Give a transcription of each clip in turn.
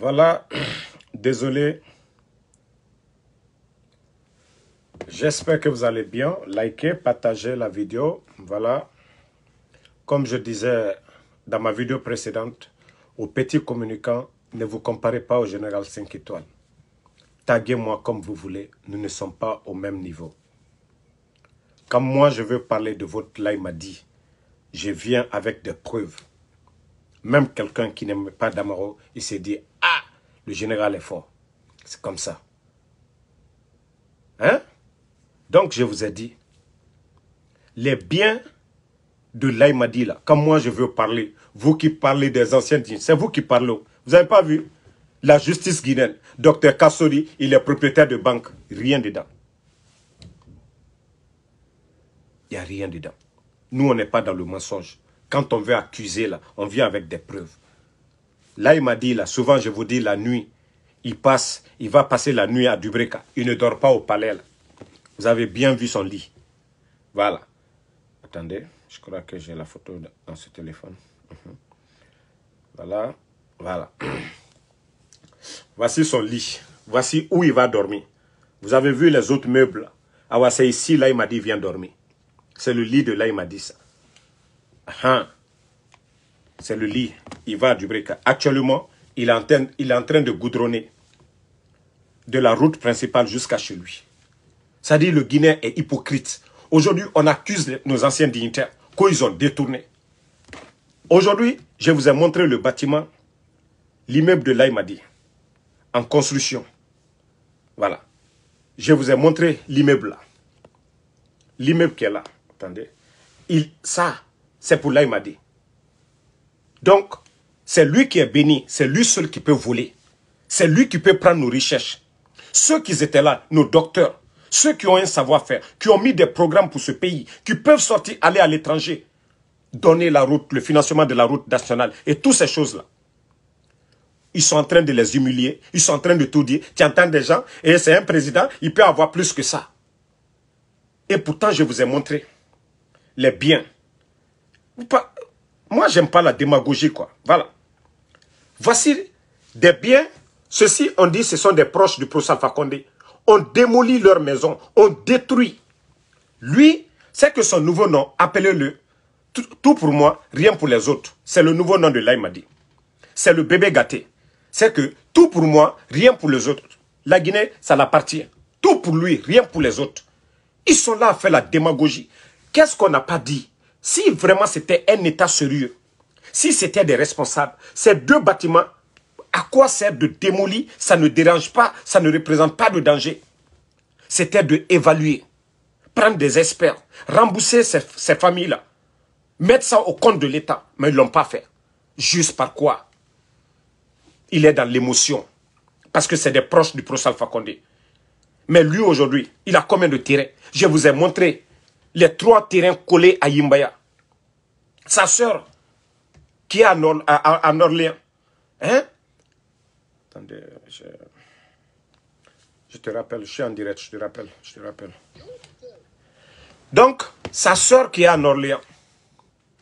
Voilà, désolé. J'espère que vous allez bien. Likez, partagez la vidéo. Voilà. Comme je disais dans ma vidéo précédente, aux petits communicants, ne vous comparez pas au général 5 étoiles. Taguez-moi comme vous voulez. Nous ne sommes pas au même niveau. Quand moi je veux parler de votre live m'a dit, je viens avec des preuves. Même quelqu'un qui n'aime pas Damaro, il s'est dit, le général est fort. C'est comme ça. Hein? Donc, je vous ai dit, les biens de l'Aïmadi, là, comme moi je veux parler, vous qui parlez des anciens dignes, c'est vous qui parlez. Vous n'avez pas vu la justice guinéenne. Docteur Kassori, il est propriétaire de banque. Rien dedans. Il n'y a rien dedans. Nous, on n'est pas dans le mensonge. Quand on veut accuser, là, on vient avec des preuves. Là, il m'a dit, là, souvent, je vous dis, la nuit, il passe, il va passer la nuit à Dubreka. Il ne dort pas au palais, Vous avez bien vu son lit. Voilà. Attendez, je crois que j'ai la photo dans ce téléphone. Mhm. Voilà, voilà. Voici son lit. Voici où il va dormir. Vous avez vu les autres meubles. Ah ouais, c'est ici, là, il m'a dit, viens dormir. C'est le lit de là, il m'a dit ça. Ah, hein c'est le lit. Il va Dubreka. Actuellement, il est en train, il est en train de goudronner de la route principale jusqu'à chez lui. Ça dit le Guinéen est hypocrite. Aujourd'hui, on accuse nos anciens dignitaires qu'ils ont détourné. Aujourd'hui, je vous ai montré le bâtiment, l'immeuble de Laïmadi, en construction. Voilà. Je vous ai montré l'immeuble là. L'immeuble qui est là. Attendez. Il, ça, c'est pour Laïmadi. Donc, c'est lui qui est béni, c'est lui seul qui peut voler. C'est lui qui peut prendre nos recherches. Ceux qui étaient là, nos docteurs, ceux qui ont un savoir-faire, qui ont mis des programmes pour ce pays, qui peuvent sortir, aller à l'étranger, donner la route, le financement de la route nationale et toutes ces choses-là. Ils sont en train de les humilier, ils sont en train de tout dire. Tu entends des gens, et c'est un président, il peut avoir plus que ça. Et pourtant, je vous ai montré les biens. Moi, j'aime pas la démagogie, quoi. Voilà. Voici des biens. Ceux-ci, on dit, ce sont des proches du professeur Fakonde. On démolit leur maison. On détruit. Lui, c'est que son nouveau nom, appelez-le. Tout, tout, pour moi, rien pour les autres. C'est le nouveau nom de l'Aïmadi. C'est le bébé gâté. C'est que tout pour moi, rien pour les autres. La Guinée, ça l'appartient. Tout pour lui, rien pour les autres. Ils sont là à faire la démagogie. Qu'est-ce qu'on n'a pas dit si vraiment c'était un État sérieux, si c'était des responsables, ces deux bâtiments, à quoi sert de démolir Ça ne dérange pas, ça ne représente pas de danger. C'était de évaluer, prendre des experts, rembourser ces, familles-là, mettre ça au compte de l'État. Mais ils ne l'ont pas fait. Juste par quoi Il est dans l'émotion. Parce que c'est des proches du professeur Alpha Mais lui, aujourd'hui, il a combien de tirés Je vous ai montré les trois terrains collés à Yimbaya. Sa sœur, qui est à, Orléans. Hein? Attendez, je... te rappelle, je suis en direct, je te rappelle, je te rappelle. Donc, sa sœur qui est à Orléans.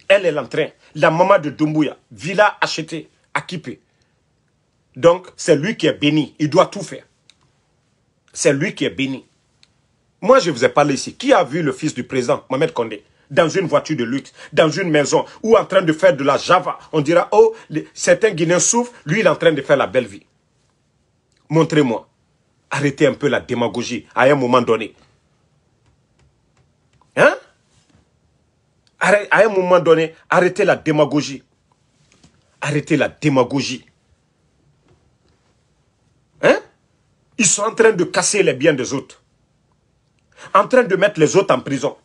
elle est train. la maman de Dumbuya, villa achetée, à Donc, c'est lui qui est béni, il doit tout faire. C'est lui qui est béni. Moi, je vous ai parlé ici. Qui a vu le fils du président, Mohamed Kondé, dans une voiture de luxe, dans une maison, ou en train de faire de la java On dira, oh, certains Guinéens souffrent, lui, il est en train de faire la belle vie. Montrez-moi. Arrêtez un peu la démagogie à un moment donné. Hein À un moment donné, arrêtez la démagogie. Arrêtez la démagogie. Hein Ils sont en train de casser les biens des autres en train de mettre les autres en prison.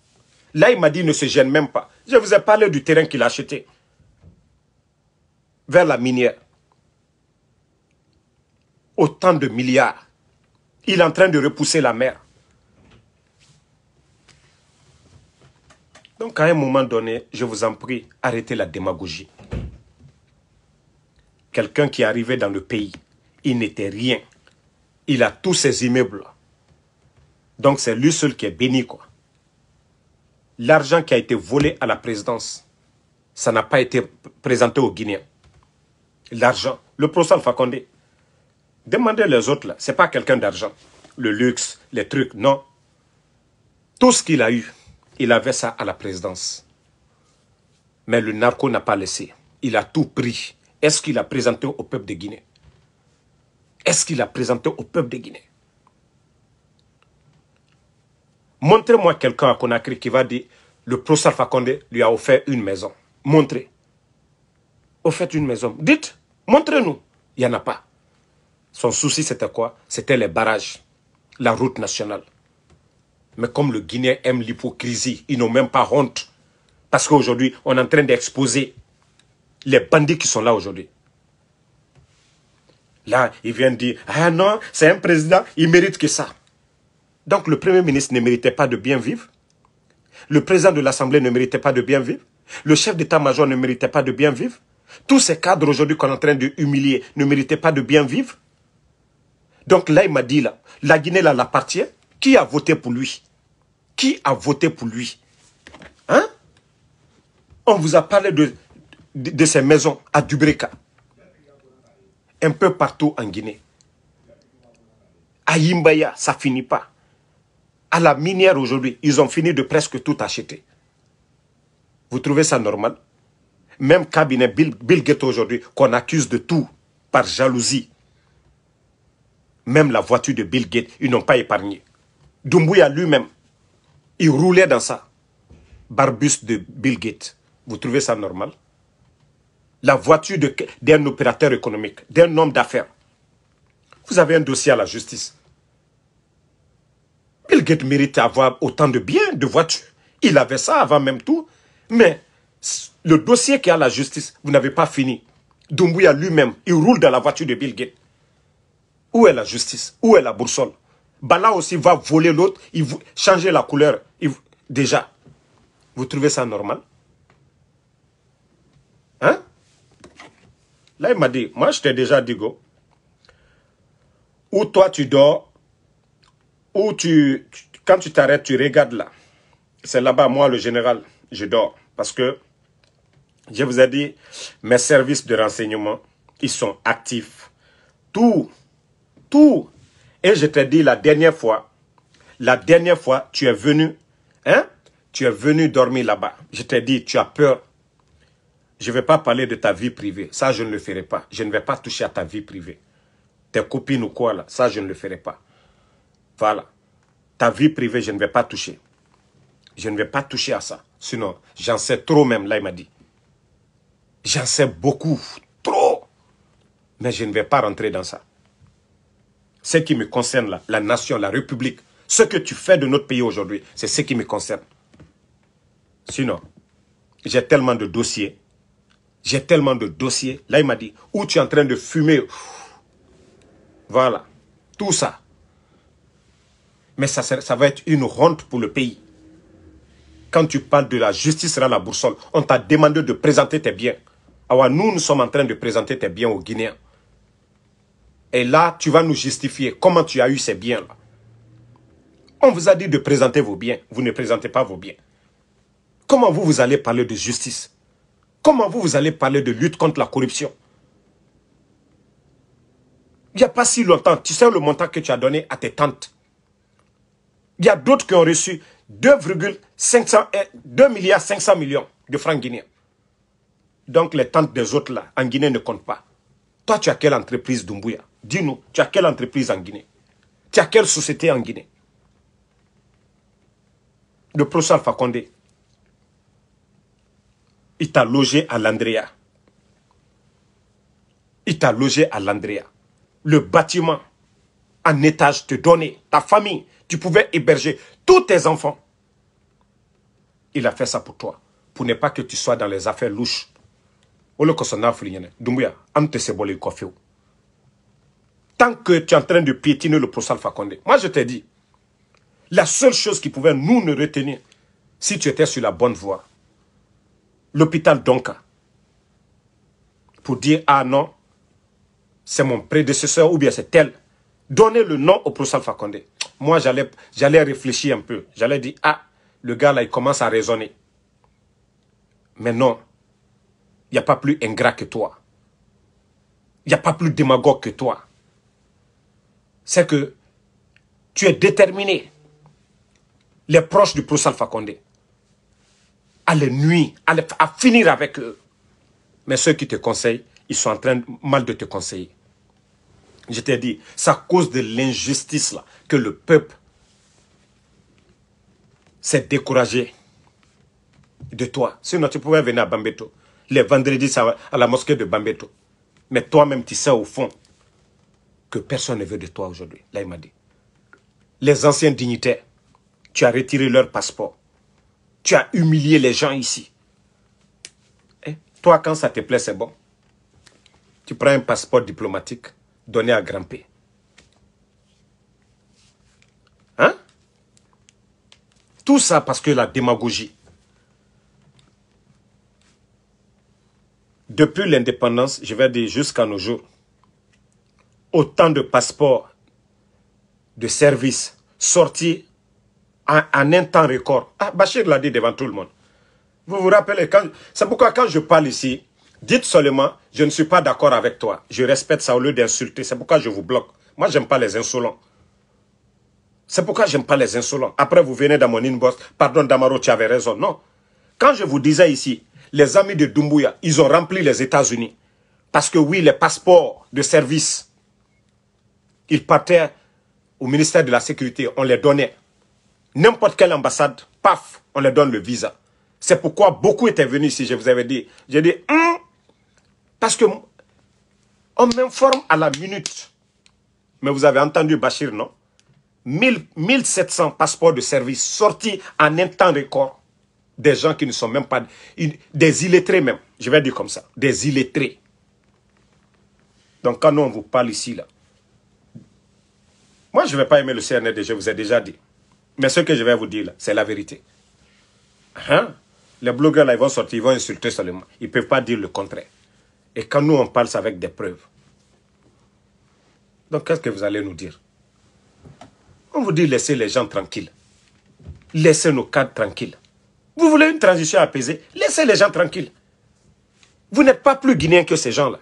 Là, il m'a dit, ne se gêne même pas. Je vous ai parlé du terrain qu'il a acheté vers la minière. Autant de milliards. Il est en train de repousser la mer. Donc à un moment donné, je vous en prie, arrêtez la démagogie. Quelqu'un qui est arrivé dans le pays, il n'était rien. Il a tous ses immeubles. Donc c'est lui seul qui est béni, quoi. L'argent qui a été volé à la présidence, ça n'a pas été présenté aux Guinéens. L'argent. Le professeur Fakonde, demandez les autres, là, c'est pas quelqu'un d'argent. Le luxe, les trucs, non. Tout ce qu'il a eu, il avait ça à la présidence. Mais le narco n'a pas laissé. Il a tout pris. Est-ce qu'il a présenté au peuple de Guinée Est-ce qu'il a présenté au peuple de Guinée Montrez-moi quelqu'un à Conakry qui va dire le professeur Fakonde lui a offert une maison. Montrez. Offert une maison. Dites, montrez-nous. Il n'y en a pas. Son souci, c'était quoi C'était les barrages, la route nationale. Mais comme le Guinéen aime l'hypocrisie, ils n'ont même pas honte. Parce qu'aujourd'hui, on est en train d'exposer les bandits qui sont là aujourd'hui. Là, ils viennent dire, ah non, c'est un président, il mérite que ça. Donc le Premier ministre ne méritait pas de bien vivre. Le président de l'Assemblée ne méritait pas de bien vivre. Le chef d'état-major ne méritait pas de bien vivre. Tous ces cadres aujourd'hui qu'on est en train de humilier ne méritaient pas de bien vivre. Donc là, il m'a dit, là, la Guinée, là, l'appartient. Qui a voté pour lui Qui a voté pour lui Hein On vous a parlé de, de, ces maisons à Dubreka. Un peu partout en Guinée. À Yimbaya, ça finit pas à la minière aujourd'hui, ils ont fini de presque tout acheter. Vous trouvez ça normal Même cabinet Bill, Gates aujourd'hui, qu'on accuse de tout par jalousie. Même la voiture de Bill Gates, ils n'ont pas épargné. Dumbuya lui-même, il roulait dans ça. Barbus de Bill Gates. Vous trouvez ça normal La voiture d'un opérateur économique, d'un homme d'affaires. Vous avez un dossier à la justice. Bill Gates méritait avoir autant de biens, de voitures. Il avait ça avant même tout. Mais le dossier qui a la justice, vous n'avez pas fini. Doumbouya lui-même, il roule dans la voiture de Bill Gates. Où est la justice Où est la boursole Bala aussi va voler l'autre, il va changer la couleur. Déjà, vous trouvez ça normal Hein Là, il m'a dit, moi, je t'ai déjà dit, go. Où toi, tu dors, où tu, quand tu t'arrêtes, tu regardes là. C'est là-bas, moi, le général, je dors. Parce que, je vous ai dit, mes services de renseignement, ils sont actifs. Tout, tout. Et je t'ai dit la dernière fois, la dernière fois, tu es venu, hein? Tu es venu dormir là-bas. Je t'ai dit, tu as peur. Je ne vais pas parler de ta vie privée. Ça, je ne le ferai pas. Je ne vais pas toucher à ta vie privée. Tes copines ou quoi là, ça, je ne le ferai pas. Voilà. Ta vie privée, je ne vais pas toucher. Je ne vais pas toucher à ça. Sinon, j'en sais trop même, là, il m'a dit. J'en sais beaucoup, trop. Mais je ne vais pas rentrer dans ça. Ce qui me concerne, là, la nation, la République, ce que tu fais de notre pays aujourd'hui, c'est ce qui me concerne. Sinon, j'ai tellement de dossiers. J'ai tellement de dossiers. Là, il m'a dit, où tu es en train de fumer. Voilà. Tout ça mais ça, va être une honte pour le pays. Quand tu parles de la justice dans la boursole, on t'a demandé de présenter tes biens. Alors nous, nous sommes en train de présenter tes biens aux Guinéens. Et là, tu vas nous justifier comment tu as eu ces biens-là. On vous a dit de présenter vos biens. Vous ne présentez pas vos biens. Comment vous, vous allez parler de justice Comment vous, vous allez parler de lutte contre la corruption Il n'y a pas si longtemps, tu sais le montant que tu as donné à tes tantes il y a d'autres qui ont reçu 2,5 milliards 500 millions de francs guinéens. Donc les tentes des autres là, en Guinée ne comptent pas. Toi, tu as quelle entreprise, Dumbuya Dis-nous, tu as quelle entreprise en Guinée Tu as quelle société en Guinée Le professeur Fakonde, il t'a logé à l'Andrea. Il t'a logé à l'Andrea. Le bâtiment en étage te donner, ta famille. Tu pouvais héberger tous tes enfants. Il a fait ça pour toi, pour ne pas que tu sois dans les affaires louches. Hein. Tant que tu es en train de piétiner le professeur Fakonde, moi je t'ai dit, la seule chose qui pouvait nous ne retenir, si tu étais sur la bonne voie, l'hôpital Donka, pour dire, ah non, c'est mon prédécesseur ou bien c'est tel donner le nom au professeur Fakonde. Moi, j'allais, j'allais réfléchir un peu. J'allais dire, ah, le gars là, il commence à raisonner. Mais non, il n'y a pas plus ingrat que toi. Il n'y a pas plus démagogue que toi. C'est que tu es déterminé. Les proches du professeur Fakonde à les nuire, à, à finir avec eux. Mais ceux qui te conseillent, ils sont en train mal de te conseiller. Je t'ai dit, c'est à cause de l'injustice là que le peuple s'est découragé de toi. Sinon, tu pouvais venir à Bambeto. Les vendredis, à la mosquée de Bambeto. Mais toi-même, tu sais au fond que personne ne veut de toi aujourd'hui. Là, il m'a dit. Les anciens dignitaires, tu as retiré leur passeport. Tu as humilié les gens ici. Et eh, toi, quand ça te plaît, c'est bon. Tu prends un passeport diplomatique donné à grimper. Hein Tout ça parce que la démagogie. Depuis l'indépendance, je vais dire jusqu'à nos jours, autant de passeports de services sortis en, en, un temps record. Ah, Bachir l'a dit devant tout le monde. Vous vous rappelez, c'est pourquoi quand je parle ici, Dites seulement, je ne suis pas d'accord avec toi. Je respecte ça au lieu d'insulter. C'est pourquoi je vous bloque. Moi, j'aime pas les insolents. C'est pourquoi j'aime pas les insolents. Après, vous venez dans mon inbox. Pardon, Damaro, tu avais raison. Non. Quand je vous disais ici, les amis de Dumbuya, ils ont rempli les États-Unis. Parce que oui, les passeports de service, ils partaient au ministère de la Sécurité. On les donnait. N'importe quelle ambassade, paf, on leur donne le visa. C'est pourquoi beaucoup étaient venus ici, je vous avais dit. J'ai dit, hum, parce que on m'informe à la minute. Mais vous avez entendu Bachir, non 1700 passeports de service sortis en un temps record. Des gens qui ne sont même pas... Des illettrés même, je vais dire comme ça. Des illettrés. Donc quand nous, on vous parle ici, là, moi, je ne vais pas aimer le CNRD, je vous ai déjà dit. Mais ce que je vais vous dire, là, c'est la vérité. Hein? Les blogueurs, là, ils vont sortir, ils vont insulter seulement. Ils ne peuvent pas dire le contraire. Et quand nous, on parle, c'est avec des preuves. Donc, qu'est-ce que vous allez nous dire On vous dit laissez les gens tranquilles. Laissez nos cadres tranquilles. Vous voulez une transition apaisée Laissez les gens tranquilles. Vous n'êtes pas plus guinéens que ces gens-là.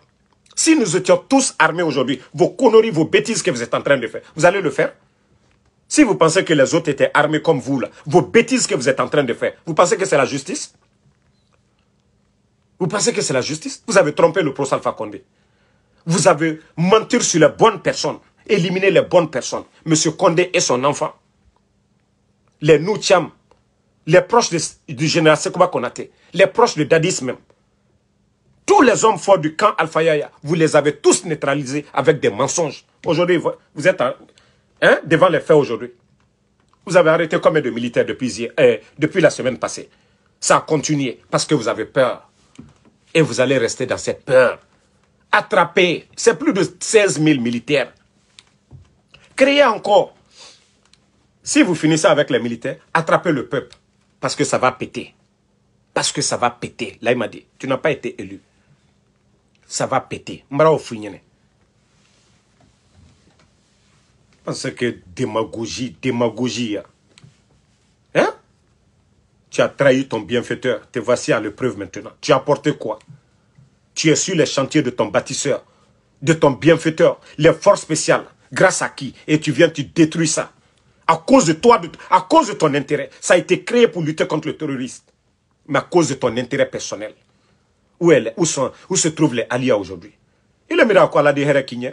Si nous étions tous armés aujourd'hui, vos conneries, vos bêtises que vous êtes en train de faire, vous allez le faire Si vous pensez que les autres étaient armés comme vous, là, vos bêtises que vous êtes en train de faire, vous pensez que c'est la justice vous pensez que c'est la justice Vous avez trompé le procès Alpha Condé. Vous avez menti sur les bonnes personnes, éliminé les bonnes personnes. Monsieur Condé et son enfant, les Noutiam, les proches du général Sekouba Konaté, les proches de Dadis même. Tous les hommes forts du camp Alpha Yaya, vous les avez tous neutralisés avec des mensonges. Aujourd'hui, vous êtes hein, devant les faits aujourd'hui. Vous avez arrêté combien de militaires depuis, euh, depuis la semaine passée Ça a continué parce que vous avez peur. Et vous allez rester dans cette peur. Attrapez. c'est plus de 16 000 militaires. Créez encore. Si vous finissez avec les militaires, attrapez le peuple. Parce que ça va péter. Parce que ça va péter. Là, il m'a dit, tu n'as pas été élu. Ça va péter. Parce que démagogie, démagogie. Hein. Tu as trahi ton bienfaiteur. Te voici à l'épreuve maintenant. Tu as apporté quoi Tu es sur les chantiers de ton bâtisseur, de ton bienfaiteur, les forces spéciales, grâce à qui Et tu viens, tu détruis ça. À cause de toi, à cause de ton intérêt. Ça a été créé pour lutter contre le terroriste. Mais à cause de ton intérêt personnel. Où, elle, où, sont, où se trouvent les alliés aujourd'hui Il est miracle à la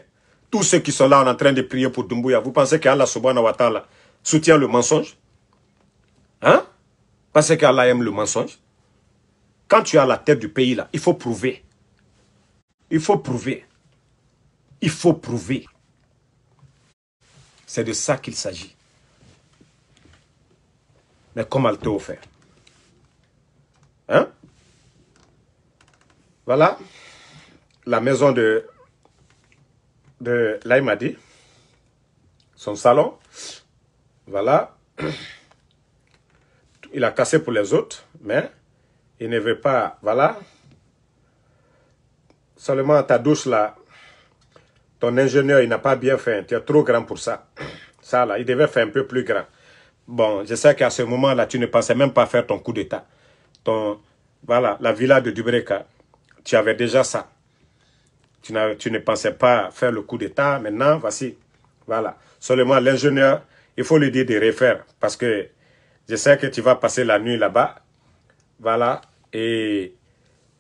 Tous ceux qui sont là en train de prier pour Dumbuya, vous pensez qu'Allah subhanahu wa ta'ala soutient le mensonge Hein parce qu'Allah aime le mensonge. Quand tu as la tête du pays là, il faut prouver. Il faut prouver. Il faut prouver. C'est de ça qu'il s'agit. Mais comment elle t'a offert. Hein? Voilà la maison de, de Laïmadi, son salon. Voilà. il a cassé pour les autres, mais il ne veut pas, voilà. Seulement ta douche là, ton ingénieur, il n'a pas bien fait, tu es trop grand pour ça. Ça là, il devait faire un peu plus grand. Bon, je sais qu'à ce moment-là, tu ne pensais même pas faire ton coup d'état. Ton, voilà, la villa de Dubreka, tu avais déjà ça. Tu, tu ne pensais pas faire le coup d'état, maintenant, voici. Voilà. Seulement l'ingénieur, il faut lui dire de refaire, parce que je sais que tu vas passer la nuit là-bas. Voilà. Et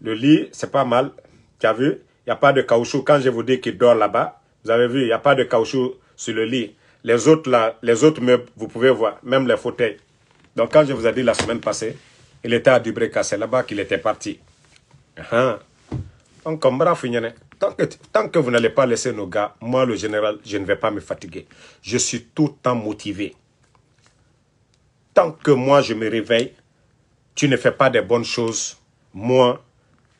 le lit, c'est pas mal. Tu as vu Il n'y a pas de caoutchouc. Quand je vous dis qu'il dort là-bas, vous avez vu, il n'y a pas de caoutchouc sur le lit. Les autres, là, les autres meubles, vous pouvez voir, même les fauteuils. Donc, quand je vous ai dit la semaine passée, il était à Dubréca. C'est là-bas qu'il était parti. Donc, hein? tant que, tant que vous n'allez pas laisser nos gars, moi, le général, je ne vais pas me fatiguer. Je suis tout le temps motivé tant que moi je me réveille, tu ne fais pas des bonnes choses, moi,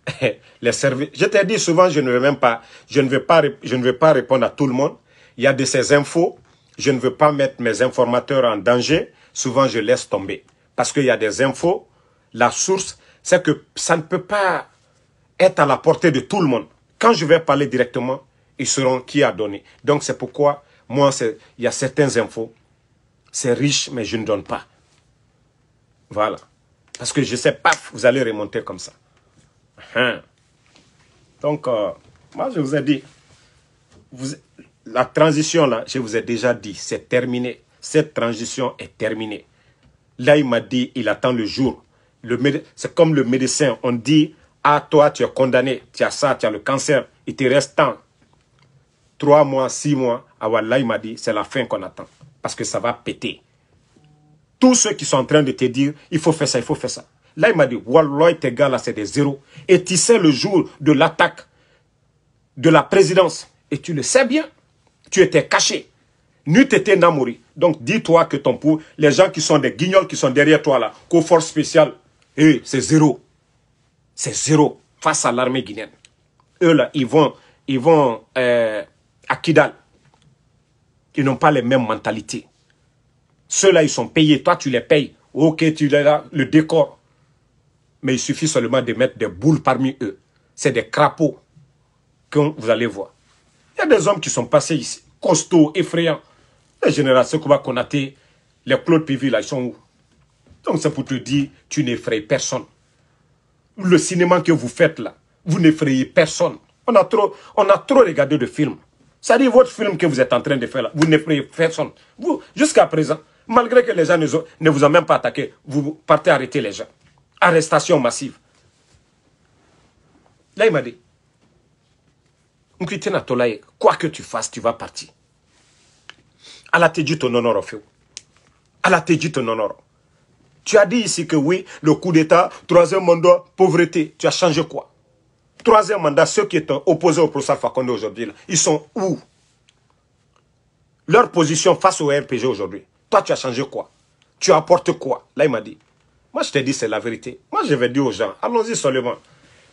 les services. Je t'ai dit souvent, je ne veux même pas, je ne veux pas, je ne veux pas répondre à tout le monde. Il y a de ces infos. Je ne veux pas mettre mes informateurs en danger. Souvent, je laisse tomber. Parce qu'il y a des infos. La source, c'est que ça ne peut pas être à la portée de tout le monde. Quand je vais parler directement, ils seront qui a donné. Donc, c'est pourquoi, moi, il y a certaines infos. C'est riche, mais je ne donne pas. Voilà. Parce que je sais, paf, vous allez remonter comme ça. Hein. Donc, euh, moi, je vous ai dit, la transition, là, je vous ai déjà dit, c'est terminé. Cette transition est terminée. Là, il m'a dit, il attend le jour. C'est comme le médecin, on dit, ah, toi, tu es condamné, tu as ça, tu as le cancer, il te reste tant. Trois mois, six mois, ah, là, il m'a dit, c'est la fin qu'on attend. Parce que ça va péter tous ceux qui sont en train de te dire, il faut faire ça, il faut faire ça. Là, il m'a dit, Walloy, tes gars, là, c'est des zéros. Et tu sais le jour de l'attaque de la présidence, et tu le sais bien, tu étais caché. tu t'étais namori. Donc, dis-toi que ton pour les gens qui sont des guignols qui sont derrière toi, là, qu'aux forces spéciales, eux, eh, c'est zéro. C'est zéro face à l'armée guinéenne. Eux, là, ils vont, ils vont euh, à Kidal. Ils n'ont pas les mêmes mentalités. Ceux-là, ils sont payés. Toi, tu les payes. Ok, tu les as, le décor. Mais il suffit seulement de mettre des boules parmi eux. C'est des crapauds que vous allez voir. Il y a des hommes qui sont passés ici, costauds, effrayants. Les générations qu'on va connaître, les Claude Pivy, là, ils sont où Donc, c'est pour te dire, tu n'effraies personne. Le cinéma que vous faites, là, vous n'effrayez personne. On a trop, on a trop regardé de films. C'est-à-dire, votre film que vous êtes en train de faire là, vous n'effrayez personne. Vous, jusqu'à présent, malgré que les gens ne vous ont même pas attaqué, vous partez arrêter les gens. Arrestation massive. Là, il m'a dit, quoi que tu fasses, tu vas partir. Allah a dit ton honneur, Allah dit ton Tu as dit ici que oui, le coup d'État, troisième mandat, pauvreté. Tu as changé quoi Troisième mandat, ceux qui étaient opposés au professeur Fakonde aujourd'hui, ils sont où Leur position face au RPG aujourd'hui toi, tu as changé quoi Tu apportes quoi Là, il m'a dit. Moi, je te dit, c'est la vérité. Moi, je vais dire aux gens, allons-y seulement.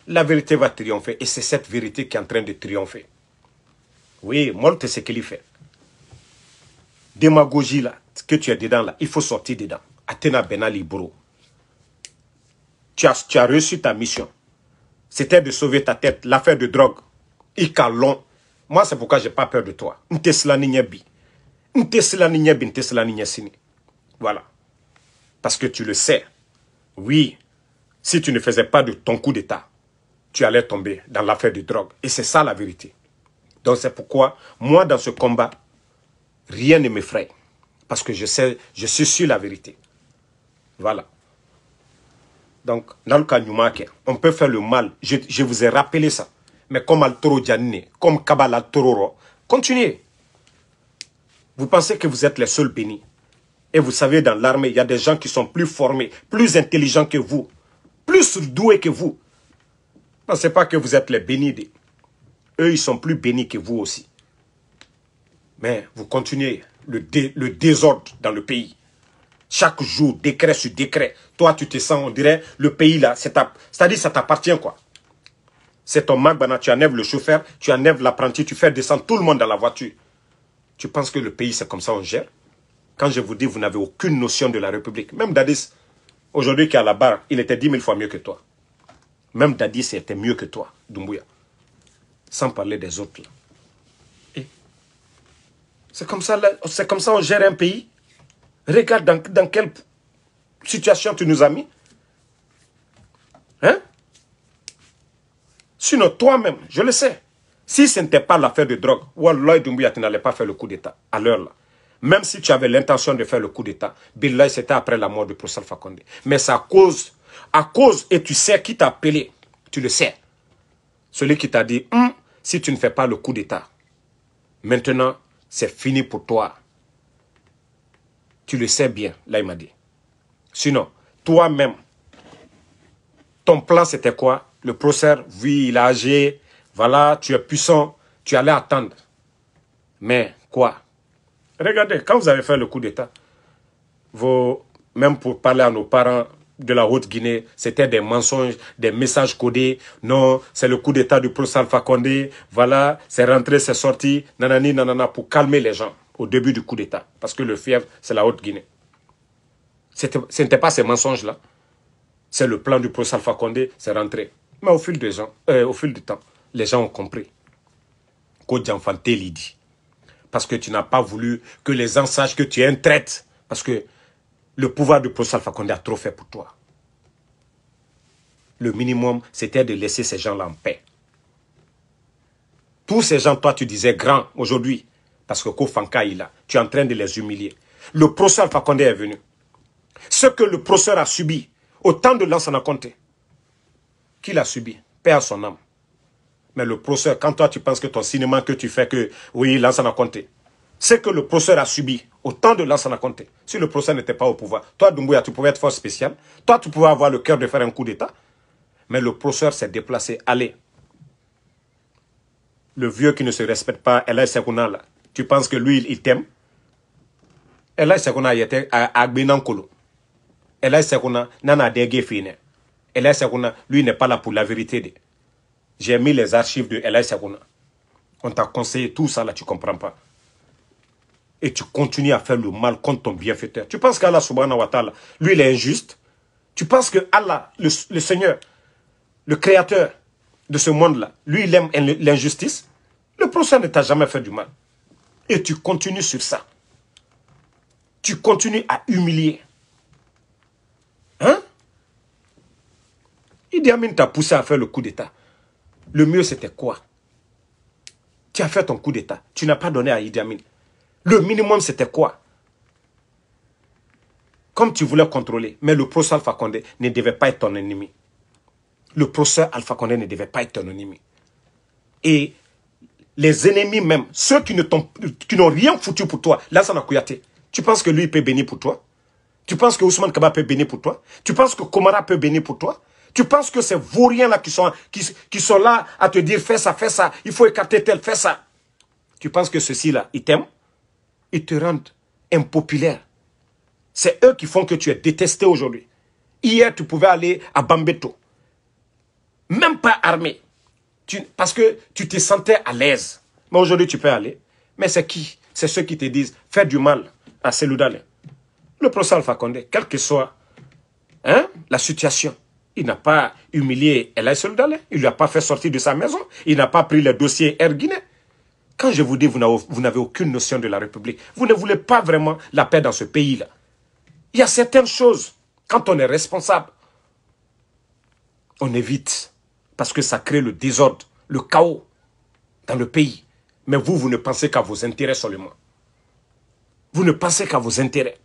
La vérité va triompher. Et c'est cette vérité qui est en train de triompher. Oui, moi, c'est ce qu'il fait. Démagogie, là, ce que tu as dedans, là, il faut sortir dedans. Athéna Benali Bro. Tu as, reçu ta mission. C'était de sauver ta tête, l'affaire de drogue. Il long. Moi, c'est pourquoi je n'ai pas peur de toi. Nteslani Nyebi voilà parce que tu le sais oui si tu ne faisais pas de ton coup d'état tu allais tomber dans l'affaire de drogue et c'est ça la vérité donc c'est pourquoi moi dans ce combat rien ne m'effraie parce que je sais je suis sur la vérité voilà donc dans le cas on peut faire le mal je, vous ai rappelé ça mais comme Altoro Djanine, comme Kabbalah Tororo continuez vous pensez que vous êtes les seuls bénis. Et vous savez, dans l'armée, il y a des gens qui sont plus formés, plus intelligents que vous, plus doués que vous. Pensez pas que vous êtes les bénis. Eux, ils sont plus bénis que vous aussi. Mais vous continuez le, désordre dans le pays. Chaque jour, décret sur décret. Toi, tu te sens, on dirait, le pays là, c'est-à-dire, ça t'appartient quoi. C'est ton magbana, tu enlèves le chauffeur, tu enlèves l'apprenti, tu fais descendre tout le monde dans la voiture. Tu penses que le pays, c'est comme ça on gère Quand je vous dis, vous n'avez aucune notion de la République. Même Dadis, aujourd'hui qui est à la barre, il était 10 000 fois mieux que toi. Même Dadis était mieux que toi, Dumbuya. Sans parler des autres. C'est comme, ça, c'est comme ça on gère un pays. Regarde dans, dans quelle situation tu nous as mis. Hein? Sinon, toi-même, je le sais. Si ce n'était pas l'affaire de drogue, Wallah Doumbouya, tu n'allais pas faire le coup d'État à l'heure là. Même si tu avais l'intention de faire le coup d'État, Billahi, c'était après la mort de Professeur Fakonde. Mais c'est à cause, à cause, et tu sais qui t'a appelé, tu le sais. Celui qui t'a dit, hum, si tu ne fais pas le coup d'État, maintenant, c'est fini pour toi. Tu le sais bien, là, il m'a dit. Sinon, toi-même, ton plan, c'était quoi Le procès oui, il a âgé... Voilà, tu es puissant, tu allais attendre. Mais quoi Regardez, quand vous avez fait le coup d'État, même pour parler à nos parents de la Haute-Guinée, c'était des mensonges, des messages codés. Non, c'est le coup d'État du professeur Alpha Condé. Voilà, c'est rentré, c'est sorti. Nanani, nanana, pour calmer les gens au début du coup d'État. Parce que le fièvre, c'est la Haute-Guinée. Ce n'était pas ces mensonges-là. C'est le plan du professeur Alpha Condé, c'est rentré. Mais au fil, des gens, euh, au fil du temps, les gens ont compris. il dit. Parce que tu n'as pas voulu que les gens sachent que tu es un traître. Parce que le pouvoir du professeur Alpha Condé a trop fait pour toi. Le minimum, c'était de laisser ces gens-là en paix. Tous ces gens, toi, tu disais grand aujourd'hui. Parce que Kofanka, il a. Tu es en train de les humilier. Le professeur Alpha Condé est venu. Ce que le professeur a subi de temps de a compté, qu'il a subi, Père son âme. Mais le procureur, quand toi tu penses que ton cinéma que tu fais que, oui, a compté. c'est que le procureur a subi au temps de a compté. Si le professeur n'était pas au pouvoir, toi Dumbuya, tu pouvais être force spéciale, toi tu pouvais avoir le cœur de faire un coup d'État. Mais le procureur s'est déplacé, allez. Le vieux qui ne se respecte pas, elle Sekouna, là, tu penses que lui, il t'aime Elay Sekouna, il était à Gbenankolo. Ella Sekouna, nana là fine. Ella Sekouna, lui, n'est pas là pour la vérité. J'ai mis les archives de Elay On t'a conseillé tout ça là, tu comprends pas. Et tu continues à faire le mal contre ton bienfaiteur. Tu penses qu'Allah subhanahu wa ta'ala, lui il est injuste. Tu penses que Allah, le, Seigneur, le Créateur de ce monde-là, lui il aime l'injustice. Le Prophète ne t'a jamais fait du mal. Et tu continues sur ça. Tu continues à humilier. Hein Idi Amin t'a poussé à faire le coup d'État. Le mieux, c'était quoi Tu as fait ton coup d'État. Tu n'as pas donné à Idi Amin. Le minimum, c'était quoi Comme tu voulais contrôler, mais le procès Alpha Condé ne devait pas être ton ennemi. Le procès Alpha Condé ne devait pas être ton ennemi. Et les ennemis même, ceux qui n'ont rien foutu pour toi, là, ça n'a Kouyaté. Tu penses que lui, peut bénir pour toi Tu penses que Ousmane Kaba peut bénir pour toi Tu penses que Komara peut bénir pour toi tu penses que c'est vous rien là qui sont, qui, sont là à te dire fais ça, fais ça, il faut écarter tel, fais ça. Tu penses que ceux-ci là, ils t'aiment Ils te rendent impopulaire. C'est eux qui font que tu es détesté aujourd'hui. Hier, tu pouvais aller à Bambeto. Même pas armé. Tu, parce que tu te sentais à l'aise. Mais aujourd'hui, tu peux aller. Mais c'est qui C'est ceux qui te disent Fais du mal à Seloudalé. Le procès Alpha Condé, quelle que soit hein, la situation. Il n'a pas humilié El Soldalé. Hein. Il ne lui a pas fait sortir de sa maison. Il n'a pas pris le dossier Air Guinée. Quand je vous dis, vous n'avez aucune notion de la République. Vous ne voulez pas vraiment la paix dans ce pays-là. Il y a certaines choses, quand on est responsable, on évite. Parce que ça crée le désordre, le chaos dans le pays. Mais vous, vous ne pensez qu'à vos intérêts seulement. Vous ne pensez qu'à vos intérêts.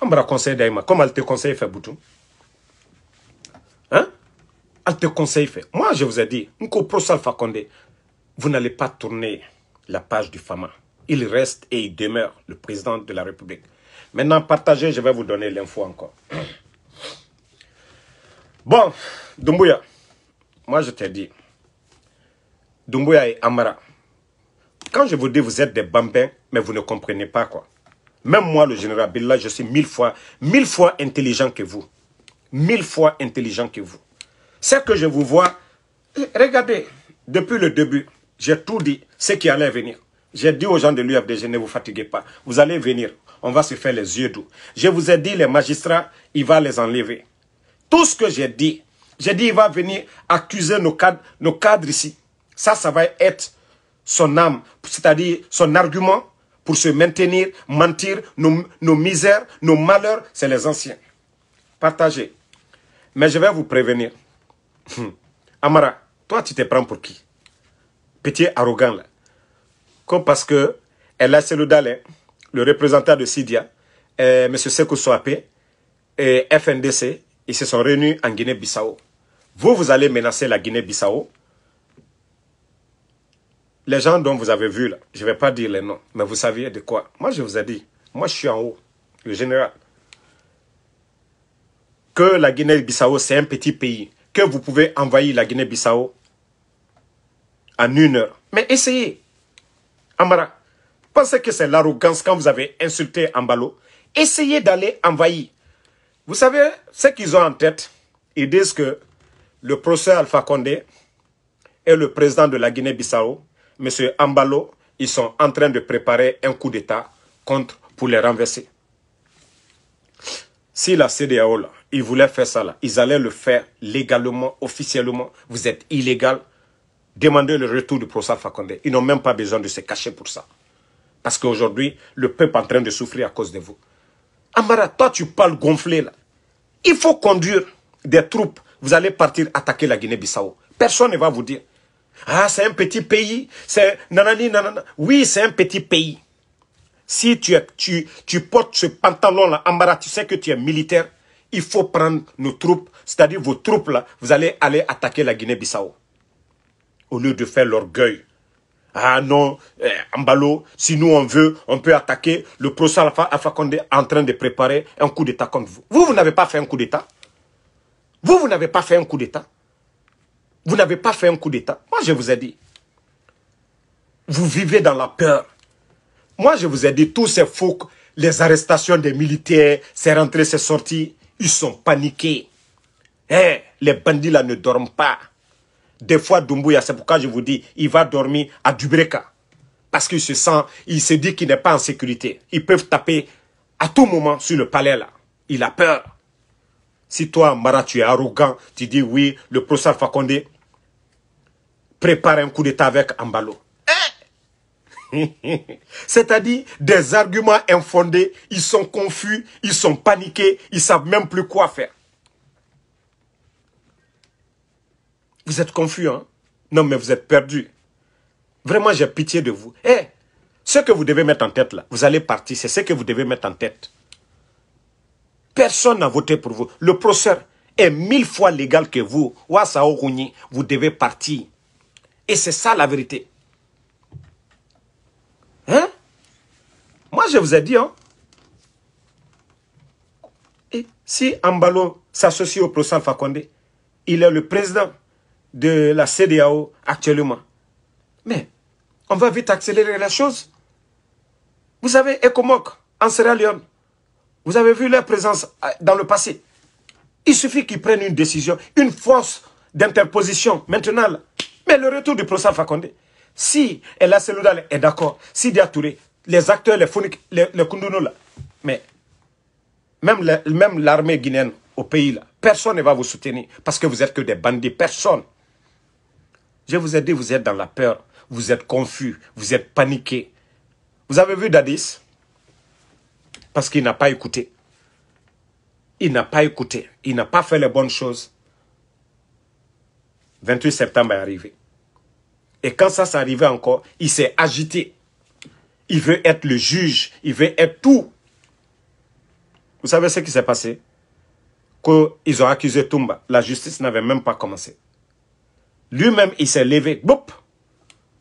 On me conseil d'Aïma. Comment elle te conseille, Faboutou. Hein Elle te conseille fait. Moi, je vous ai dit, Salfa vous n'allez pas tourner la page du FAMA. Il reste et il demeure le président de la République. Maintenant, partagez, je vais vous donner l'info encore. Bon, Dumbuya, moi je t'ai dit, Dumbuya et Amara, quand je vous dis vous êtes des bambins, mais vous ne comprenez pas quoi. Même moi, le général Billah, je suis mille fois, mille fois intelligent que vous mille fois intelligent que vous. Ce que je vous vois, regardez, depuis le début, j'ai tout dit, ce qui allait venir. J'ai dit aux gens de l'UFDG, ne vous fatiguez pas, vous allez venir, on va se faire les yeux doux. Je vous ai dit, les magistrats, il va les enlever. Tout ce que j'ai dit, j'ai dit, il va venir accuser nos cadres, nos cadres ici. Ça, ça va être son âme, c'est-à-dire son argument pour se maintenir, mentir, nos misères, nos malheurs, c'est les anciens. Partagez. Mais je vais vous prévenir. Hmm. Amara, toi, tu te prends pour qui Petit arrogant, là. Comme parce que El Asseloudalé, le représentant de Sidia, M. Sekou Soapé et FNDC, ils se sont réunis en Guinée-Bissau. Vous, vous allez menacer la Guinée-Bissau. Les gens dont vous avez vu, là, je ne vais pas dire les noms, mais vous saviez de quoi. Moi, je vous ai dit, moi, je suis en haut, le général que la Guinée-Bissau, c'est un petit pays, que vous pouvez envahir la Guinée-Bissau en une heure. Mais essayez. Amara, pensez que c'est l'arrogance quand vous avez insulté Ambalo. Essayez d'aller envahir. Vous savez, ce qu'ils ont en tête, ils disent que le procès Alpha Condé est le président de la Guinée-Bissau, Monsieur Ambalo, ils sont en train de préparer un coup d'État contre pour les renverser. Si la CDAO, là, ils voulaient faire ça là. Ils allaient le faire légalement, officiellement. Vous êtes illégal. Demandez le retour du professeur Fakonde. Ils n'ont même pas besoin de se cacher pour ça. Parce qu'aujourd'hui, le peuple est en train de souffrir à cause de vous. Amara, toi, tu parles gonflé là. Il faut conduire des troupes. Vous allez partir attaquer la Guinée-Bissau. Personne ne va vous dire. Ah, c'est un petit pays. C'est nanani nanana. Oui, c'est un petit pays. Si tu, tu, tu portes ce pantalon-là, Amara, tu sais que tu es militaire il faut prendre nos troupes, c'est-à-dire vos troupes là, vous allez aller attaquer la Guinée-Bissau. Au lieu de faire l'orgueil. Ah non, Ambalo, eh, si nous on veut, on peut attaquer. Le professeur Alpha, Alpha en train de préparer un coup d'État contre vous. Vous, vous n'avez pas fait un coup d'État. Vous, vous n'avez pas fait un coup d'État. Vous n'avez pas fait un coup d'État. Moi, je vous ai dit. Vous vivez dans la peur. Moi, je vous ai dit, tous ces faux, les arrestations des militaires, c'est rentré, c'est sorti. Ils sont paniqués. Eh, les bandits là ne dorment pas. Des fois, Dumbuya, c'est pourquoi je vous dis, il va dormir à Dubreka. Parce qu'il se sent, il se dit qu'il n'est pas en sécurité. Ils peuvent taper à tout moment sur le palais là. Il a peur. Si toi, Mara, tu es arrogant, tu dis oui, le professeur Fakonde prépare un coup d'état avec Ambalo. C'est-à-dire des arguments infondés, ils sont confus, ils sont paniqués, ils savent même plus quoi faire. Vous êtes confus, hein Non, mais vous êtes perdus. Vraiment, j'ai pitié de vous. Eh, ce que vous devez mettre en tête là, vous allez partir, c'est ce que vous devez mettre en tête. Personne n'a voté pour vous. Le procès est mille fois légal que vous. Vous devez partir. Et c'est ça la vérité. Moi, je vous ai dit, hein. si Ambalo s'associe au professeur Fakonde, il est le président de la CDAO actuellement. Mais on va vite accélérer la chose. Vous savez, Ecomoc, en Sierra Leone, vous avez vu leur présence euh, dans le passé. Il suffit qu'ils prennent une décision, une force d'interposition maintenant. Mais le retour du professeur Fakonde, si El Seloudal est d'accord, si Dia Touré, les acteurs, les Founik, les, les là. Mais même l'armée guinéenne au pays, là, personne ne va vous soutenir parce que vous êtes que des bandits. Personne. Je vous ai dit, vous êtes dans la peur, vous êtes confus, vous êtes paniqué. Vous avez vu Dadis Parce qu'il n'a pas écouté. Il n'a pas écouté. Il n'a pas fait les bonnes choses. 28 septembre est arrivé. Et quand ça s'est arrivé encore, il s'est agité. Il veut être le juge. Il veut être tout. Vous savez ce qui s'est passé Qu'ils ont accusé Toumba. La justice n'avait même pas commencé. Lui-même, il s'est levé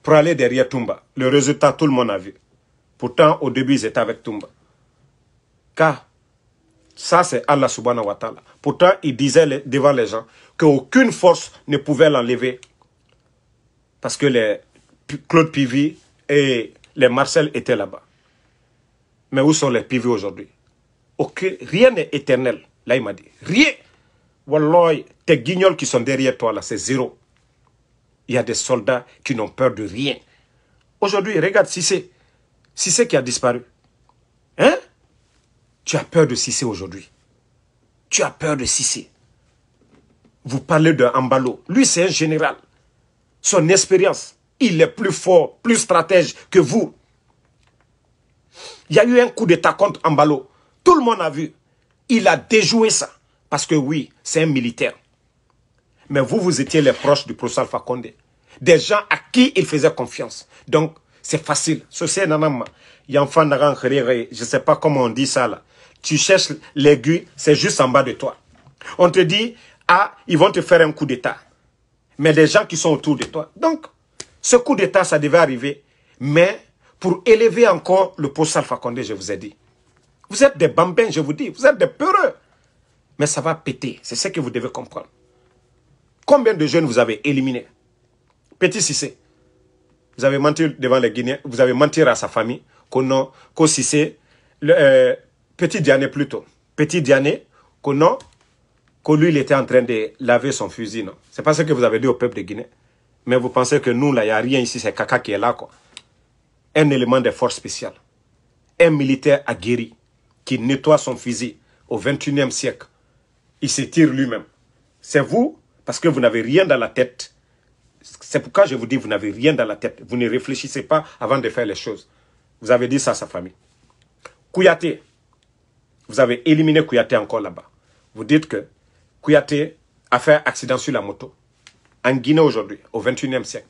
pour aller derrière Toumba. Le résultat, tout le monde a vu. Pourtant, au début, ils étaient avec Toumba. Car ça, c'est Allah subhanahu wa ta'ala. Pourtant, il disait devant les gens qu'aucune force ne pouvait l'enlever. Parce que les Claude Pivi et les Marcel étaient là-bas. Mais où sont les pivots aujourd'hui Rien n'est éternel. Là, il m'a dit. Rien. Wallah, tes guignols qui sont derrière toi, là, c'est zéro. Il y a des soldats qui n'ont peur de rien. Aujourd'hui, regarde Sissé. c'est qui a disparu. Hein Tu as peur de Sissé aujourd'hui. Tu as peur de Sissé. Vous parlez d'un Ambalo. Lui, c'est un général. Son expérience. Il est plus fort, plus stratège que vous. Il y a eu un coup d'état contre Ambalo. Tout le monde a vu. Il a déjoué ça. Parce que oui, c'est un militaire. Mais vous, vous étiez les proches du professeur Fakonde. Des gens à qui il faisait confiance. Donc, c'est facile. Je ne sais pas comment on dit ça là. Tu cherches l'aiguille, c'est juste en bas de toi. On te dit, ah, ils vont te faire un coup d'état. Mais les gens qui sont autour de toi. Donc, ce coup d'État, ça devait arriver. Mais pour élever encore le poste Alpha je vous ai dit. Vous êtes des bambins, je vous dis. Vous êtes des peureux. Mais ça va péter. C'est ce que vous devez comprendre. Combien de jeunes vous avez éliminés Petit Sissé. Vous avez menti devant les Guinéens. Vous avez menti à sa famille. Qu'on Sissé, euh, petit Diané plutôt. Petit Diané. Qu'on que lui, il était en train de laver son fusil. Non? C'est pas ce que vous avez dit au peuple de Guinée. Mais vous pensez que nous, là, il n'y a rien ici, c'est caca qui est là, quoi. Un élément des forces spéciales, Un militaire aguerri qui nettoie son fusil au 21e siècle. Il se tire lui-même. C'est vous, parce que vous n'avez rien dans la tête. C'est pourquoi je vous dis, vous n'avez rien dans la tête. Vous ne réfléchissez pas avant de faire les choses. Vous avez dit ça à sa famille. Kouyaté, vous avez éliminé Kouyaté encore là-bas. Vous dites que Kouyaté a fait accident sur la moto en Guinée aujourd'hui, au 21e siècle,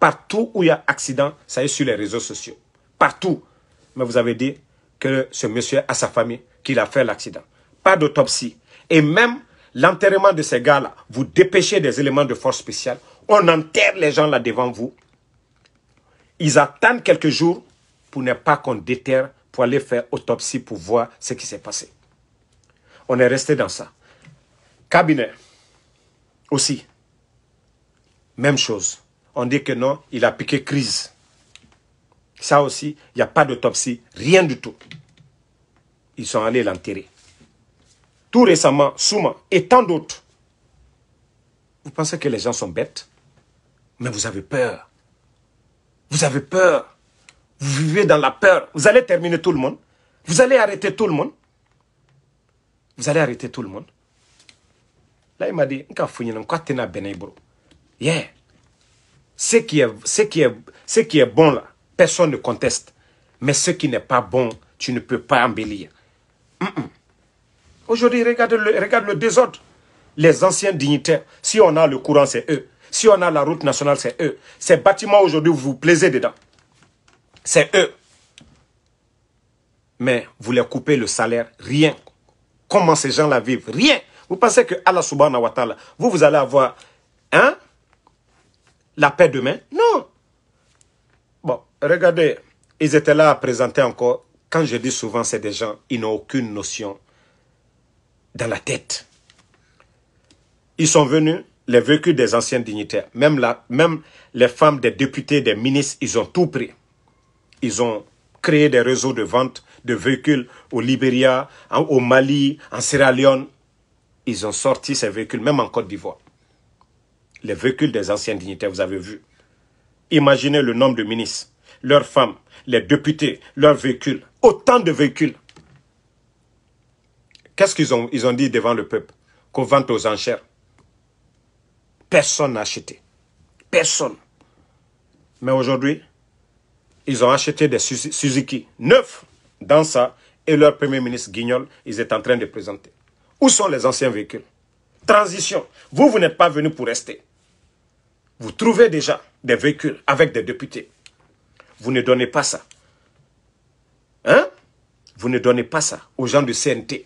partout où il y a accident, ça est sur les réseaux sociaux. Partout. Mais vous avez dit que ce monsieur a sa famille qu'il a fait l'accident. Pas d'autopsie. Et même l'enterrement de ces gars-là, vous dépêchez des éléments de force spéciale. On enterre les gens là devant vous. Ils attendent quelques jours pour ne pas qu'on déterre pour aller faire autopsie pour voir ce qui s'est passé. On est resté dans ça. Cabinet aussi même chose. On dit que non, il a piqué crise. Ça aussi, il n'y a pas d'autopsie, rien du tout. Ils sont allés l'enterrer. Tout récemment, Souma et tant d'autres. Vous pensez que les gens sont bêtes Mais vous avez peur. Vous avez peur. Vous vivez dans la peur. Vous allez terminer tout le monde. Vous allez arrêter tout le monde. Vous allez arrêter tout le monde. Là, il m'a dit, Tena Yeah. Ce qui est, ce qui est, ce qui est bon là, personne ne conteste. Mais ce qui n'est pas bon, tu ne peux pas embellir. Aujourd'hui, regarde le, regarde le désordre. Les anciens dignitaires, si on a le courant, c'est eux. Si on a la route nationale, c'est eux. Ces bâtiments aujourd'hui, vous vous plaisez dedans. C'est eux. Mais vous leur coupez le salaire, rien. Comment ces gens là vivent Rien. Vous pensez que Allah subhanahu wa ta'ala, vous, vous allez avoir hein, la paix demain Non. Bon, regardez, ils étaient là à présenter encore. Quand je dis souvent, c'est des gens, ils n'ont aucune notion dans la tête. Ils sont venus, les véhicules des anciens dignitaires, même, même les femmes des députés, des ministres, ils ont tout pris. Ils ont créé des réseaux de vente de véhicules au Libéria, au Mali, en Sierra Leone. Ils ont sorti ces véhicules, même en Côte d'Ivoire les véhicules des anciens dignitaires, vous avez vu. Imaginez le nombre de ministres, leurs femmes, les députés, leurs véhicules, autant de véhicules. Qu'est-ce qu'ils ont, ils ont dit devant le peuple Qu'on vente aux enchères. Personne n'a acheté. Personne. Mais aujourd'hui, ils ont acheté des Suzuki neuf dans ça et leur premier ministre Guignol, ils sont en train de présenter. Où sont les anciens véhicules Transition. Vous, vous n'êtes pas venu pour rester. Vous trouvez déjà des véhicules avec des députés. Vous ne donnez pas ça. Hein Vous ne donnez pas ça aux gens du CNT.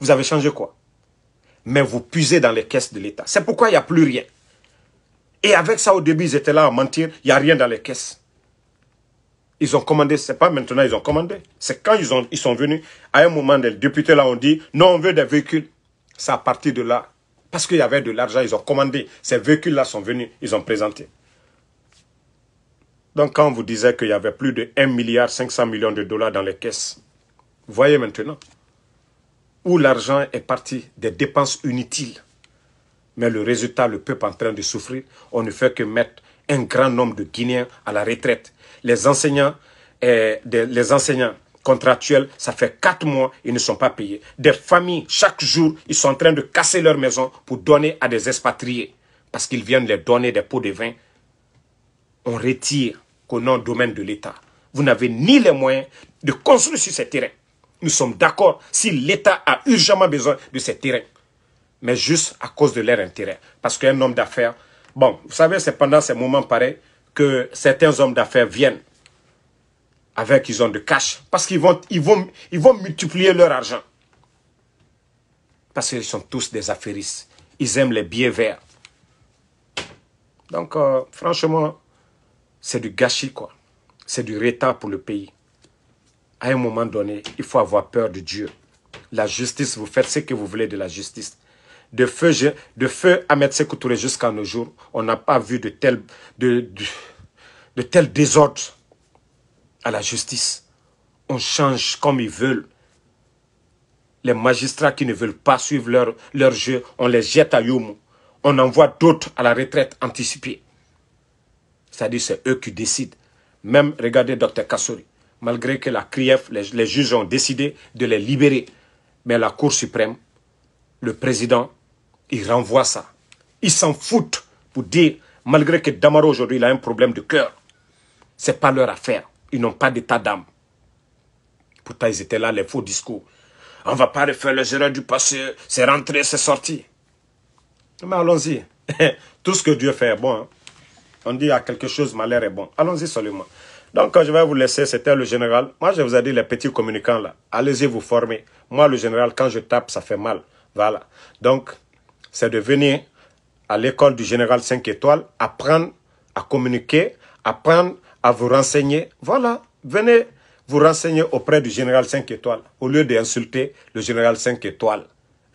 Vous avez changé quoi Mais vous puisez dans les caisses de l'État. C'est pourquoi il n'y a plus rien. Et avec ça, au début, ils étaient là à mentir. Il n'y a rien dans les caisses. Ils ont commandé, Ce n'est pas maintenant ils ont commandé. C'est quand ils, ils sont venus, à un moment, les députés là ont dit, non, on veut des véhicules. C'est à partir de là parce qu'il y avait de l'argent, ils ont commandé. Ces véhicules-là sont venus, ils ont présenté. Donc quand on vous disait qu'il y avait plus de 1 milliard 500 millions de dollars dans les caisses, voyez maintenant où l'argent est parti des dépenses inutiles. Mais le résultat, le peuple en train de souffrir, on ne fait que mettre un grand nombre de Guinéens à la retraite. Les enseignants, les enseignants contractuels, ça fait quatre mois, ils ne sont pas payés. Des familles, chaque jour, ils sont en train de casser leur maison pour donner à des expatriés. Parce qu'ils viennent leur donner des pots de vin. On retire qu'au nom domaine de l'État. Vous n'avez ni les moyens de construire sur ces terrains. Nous sommes d'accord si l'État a urgentement besoin de ces terrains. Mais juste à cause de leur intérêt. Parce qu'un homme d'affaires, bon, vous savez, c'est pendant ces moments pareils que certains hommes d'affaires viennent avec, ils ont de cash. Parce qu'ils vont, ils vont, ils vont multiplier leur argent. Parce qu'ils sont tous des affairistes. Ils aiment les billets verts. Donc, euh, franchement, c'est du gâchis, quoi. C'est du retard pour le pays. À un moment donné, il faut avoir peur de Dieu. La justice, vous faites ce que vous voulez de la justice. De feu, à de feu Ahmed jusqu'à nos jours, on n'a pas vu de tel, de, de, de tel désordre la justice. On change comme ils veulent. Les magistrats qui ne veulent pas suivre leur, leur jeu, on les jette à Youm. On envoie d'autres à la retraite anticipée. C'est-à-dire, c'est eux qui décident. Même, regardez Dr Kassori. Malgré que la CRIEF, les, juges ont décidé de les libérer. Mais la Cour suprême, le président, il renvoie ça. Il s'en foutent pour dire, malgré que Damaro aujourd'hui, il a un problème de cœur. Ce n'est pas leur affaire. Ils n'ont pas d'état d'âme. Pourtant, ils étaient là, les faux discours. On ne va pas refaire les erreurs du passé. C'est rentré, c'est sorti. Mais allons-y. Tout ce que Dieu fait est bon. Hein. On dit à quelque chose, malheur est bon. Allons-y seulement. Donc, quand je vais vous laisser, c'était le général. Moi, je vous ai dit, les petits communicants, là, allez-y vous former. Moi, le général, quand je tape, ça fait mal. Voilà. Donc, c'est de venir à l'école du général 5 étoiles, apprendre à communiquer, apprendre à vous renseigner. Voilà, venez vous renseigner auprès du général 5 étoiles. Au lieu d'insulter le général 5 étoiles,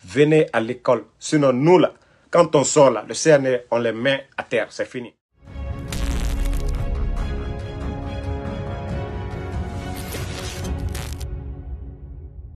venez à l'école. Sinon, nous, là, quand on sort, là, le CNE, on les met à terre. C'est fini.